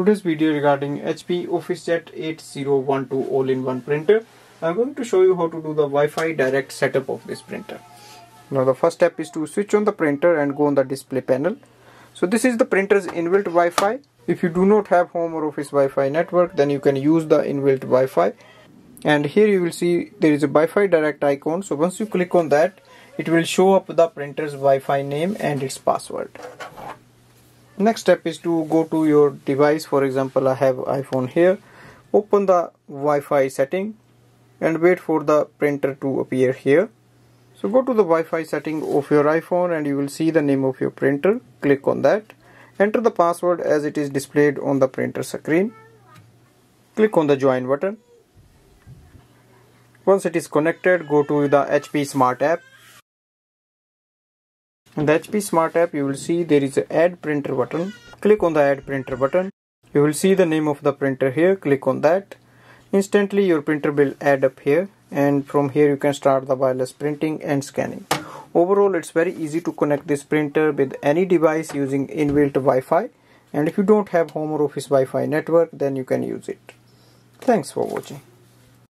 today's video regarding HP OfficeJet 8012 all-in-one printer. I'm going to show you how to do the Wi-Fi direct setup of this printer. Now the first step is to switch on the printer and go on the display panel. So this is the printer's inbuilt Wi-Fi. If you do not have home or office Wi-Fi network then you can use the inbuilt Wi-Fi. And here you will see there is a Wi-Fi direct icon. So once you click on that it will show up the printer's Wi-Fi name and its password next step is to go to your device for example I have iPhone here open the Wi-Fi setting and wait for the printer to appear here so go to the Wi-Fi setting of your iPhone and you will see the name of your printer click on that enter the password as it is displayed on the printer screen click on the join button once it is connected go to the HP smart app in the HP Smart app, you will see there is a add printer button. Click on the add printer button. You will see the name of the printer here. Click on that. Instantly your printer will add up here and from here you can start the wireless printing and scanning. Overall it's very easy to connect this printer with any device using inbuilt Wi-Fi and if you don't have home or office Wi-Fi network then you can use it. Thanks for watching.